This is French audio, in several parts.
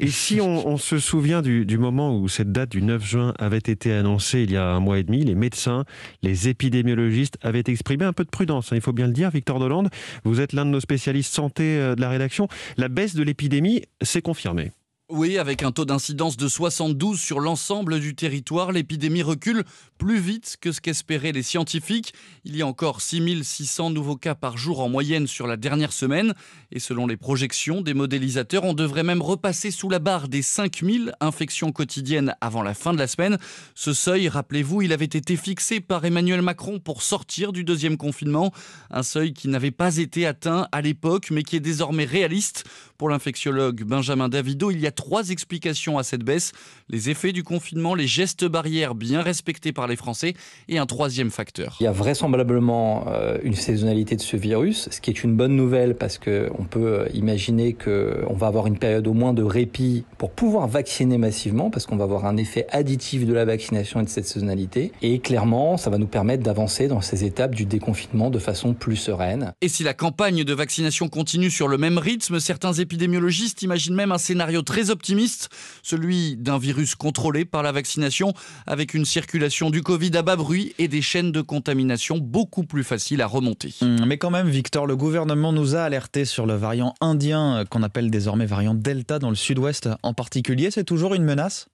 Et si on, se souvient du, moment où cette date du 9 juin avait été annoncée il y a un mois et demi, les médecins, les épidémiologistes avaient exprimé un peu de prudence. Hein, il faut bien le dire, Victor Dolande, vous êtes l'un de nos spécialistes santé euh, de la rédaction. La baisse de l'épidémie s'est confirmée. Oui, avec un taux d'incidence de 72 sur l'ensemble du territoire, l'épidémie recule plus vite que ce qu'espéraient les scientifiques. Il y a encore 6600 nouveaux cas par jour en moyenne sur la dernière semaine. Et selon les projections des modélisateurs, on devrait même repasser sous la barre des 5000 infections quotidiennes avant la fin de la semaine. Ce seuil, rappelez-vous, il avait été fixé par Emmanuel Macron pour sortir du deuxième confinement. Un seuil qui n'avait pas été atteint à l'époque, mais qui est désormais réaliste. Pour l'infectiologue Benjamin Davido, il y a trois explications à cette baisse. Les effets du confinement, les gestes barrières bien respectés par les Français et un troisième facteur. Il y a vraisemblablement euh, une saisonnalité de ce virus, ce qui est une bonne nouvelle parce qu'on peut euh, imaginer qu'on va avoir une période au moins de répit pour pouvoir vacciner massivement parce qu'on va avoir un effet additif de la vaccination et de cette saisonnalité. Et clairement, ça va nous permettre d'avancer dans ces étapes du déconfinement de façon plus sereine. Et si la campagne de vaccination continue sur le même rythme, certains épidémiologistes imaginent même un scénario très optimiste, optimistes, celui d'un virus contrôlé par la vaccination, avec une circulation du Covid à bas bruit et des chaînes de contamination beaucoup plus faciles à remonter. Mmh, mais quand même, Victor, le gouvernement nous a alerté sur le variant indien euh, qu'on appelle désormais variant Delta dans le sud-ouest en particulier. C'est toujours une menace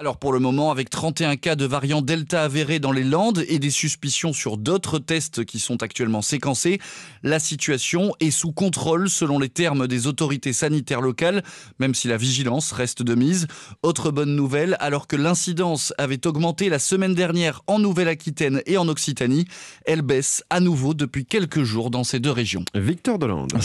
alors pour le moment, avec 31 cas de variant Delta avérés dans les Landes et des suspicions sur d'autres tests qui sont actuellement séquencés, la situation est sous contrôle selon les termes des autorités sanitaires locales, même si la vigilance reste de mise. Autre bonne nouvelle, alors que l'incidence avait augmenté la semaine dernière en Nouvelle-Aquitaine et en Occitanie, elle baisse à nouveau depuis quelques jours dans ces deux régions. Victor Delande.